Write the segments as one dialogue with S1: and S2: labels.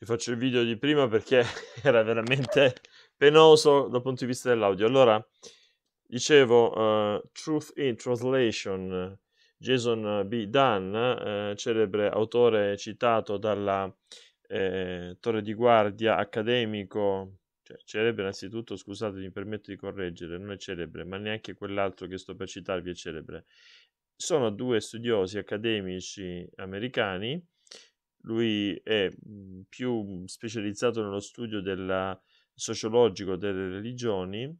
S1: vi faccio il video di prima perché era veramente penoso dal punto di vista dell'audio. Allora, dicevo, uh, Truth in Translation, Jason B. Dunn, eh, celebre autore citato dalla eh, Torre di Guardia accademico, cioè, celebre innanzitutto, scusate, mi permetto di correggere, non è celebre, ma neanche quell'altro che sto per citarvi è celebre. Sono due studiosi accademici americani lui è mhmm, più specializzato nello studio della, sociologico delle religioni,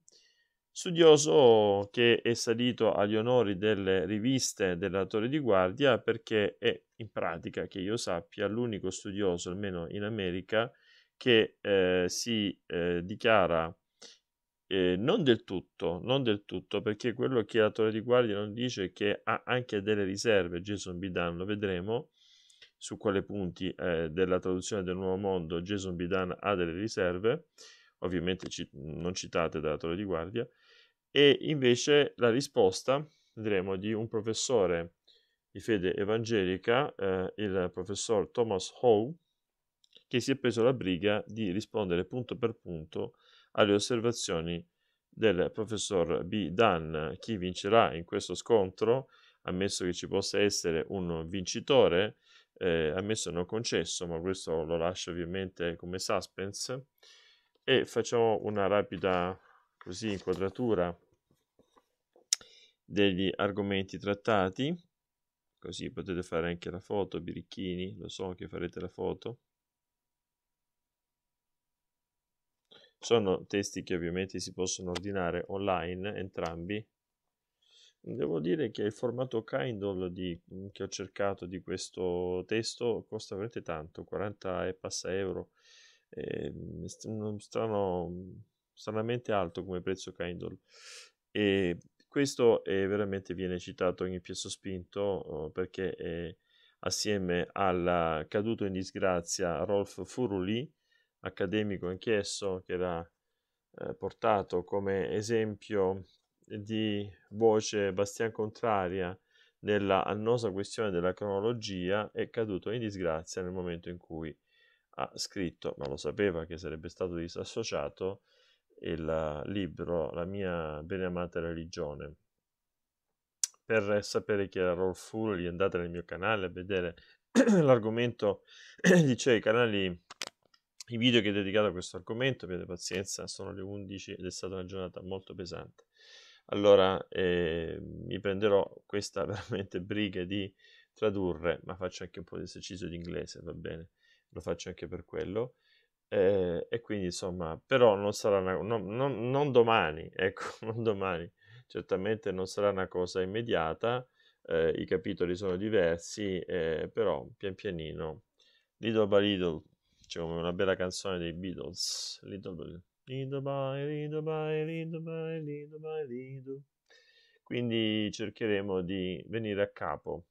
S1: studioso che è salito agli onori delle riviste della Torre di Guardia perché è in pratica, che io sappia, l'unico studioso, almeno in America, che eh, si eh, dichiara eh, non del tutto, non del tutto, perché quello che la Torre di Guardia non dice è che ha anche delle riserve, Jason Bidan, lo vedremo, su quali punti eh, della traduzione del Nuovo Mondo Jason Bidan ha delle riserve, ovviamente ci, non citate dalla torre di guardia, e invece la risposta, vedremo, di un professore di fede evangelica, eh, il professor Thomas Howe, che si è preso la briga di rispondere punto per punto alle osservazioni del professor B. Dunn. Chi vincerà in questo scontro, ammesso che ci possa essere un vincitore, eh, ammesso non concesso, ma questo lo lascio ovviamente come suspense, e facciamo una rapida così inquadratura degli argomenti trattati, così potete fare anche la foto, birichini, lo so che farete la foto. Sono testi che ovviamente si possono ordinare online entrambi, Devo dire che il formato Kindle di, mm, che ho cercato di questo testo costa veramente tanto, 40 e passa euro. È ehm, strano, stranamente alto come prezzo Kindle. E questo è eh, veramente viene citato ogni piezo spinto oh, perché è, eh, assieme al caduto in disgrazia Rolf Furuli, accademico anch'esso, che era eh, portato come esempio di voce Bastian Contraria nella annosa questione della cronologia è caduto in disgrazia nel momento in cui ha scritto, ma lo sapeva che sarebbe stato disassociato, il libro La mia beneamata religione. Per sapere chi era Rolf Fuller, andate nel mio canale a vedere l'argomento, dice cioè i canali, i video che ho dedicato a questo argomento, abbiate pazienza, sono le 11 ed è stata una giornata molto pesante allora eh, mi prenderò questa veramente briga di tradurre, ma faccio anche un po' di esercizio di inglese, va bene, lo faccio anche per quello. Eh, e quindi insomma, però non sarà una, no, no, non domani, ecco, non domani, certamente non sarà una cosa immediata, eh, i capitoli sono diversi, eh, però pian pianino, Little by Little, cioè come una bella canzone dei Beatles, Little by Little. Lido by lido by lido by lido by lido. Quindi cercheremo di venire a capo.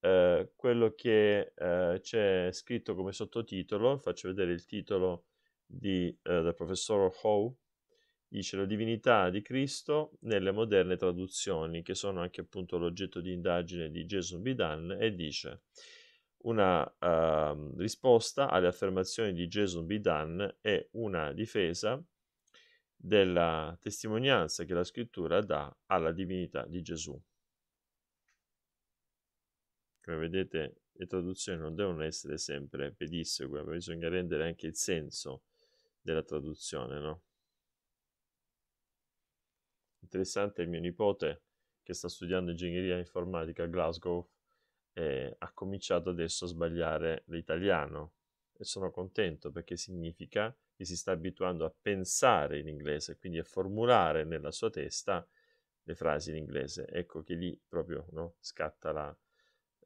S1: Eh, quello che eh, c'è scritto come sottotitolo, faccio vedere il titolo di, eh, del professor Howe, dice la divinità di Cristo nelle moderne traduzioni, che sono anche appunto l'oggetto di indagine di Jason Bidan, e dice una uh, risposta alle affermazioni di Jason B. Dunn e una difesa della testimonianza che la scrittura dà alla divinità di Gesù. Come vedete, le traduzioni non devono essere sempre pedissegue, ma bisogna rendere anche il senso della traduzione, no? Interessante il mio nipote che sta studiando ingegneria informatica a Glasgow eh, ha cominciato adesso a sbagliare l'italiano e sono contento perché significa che si sta abituando a pensare in inglese, quindi a formulare nella sua testa le frasi in inglese. Ecco che lì proprio no, scatta la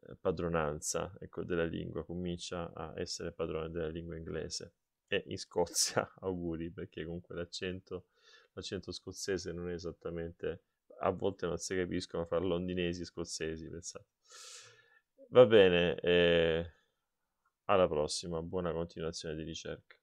S1: eh, padronanza ecco, della lingua, comincia a essere padrone della lingua inglese. E in Scozia auguri perché comunque l'accento, l'accento scozzese non è esattamente a volte non si capiscono fra londinesi e scozzesi, pensate. Va bene, e eh, alla prossima, buona continuazione di ricerca.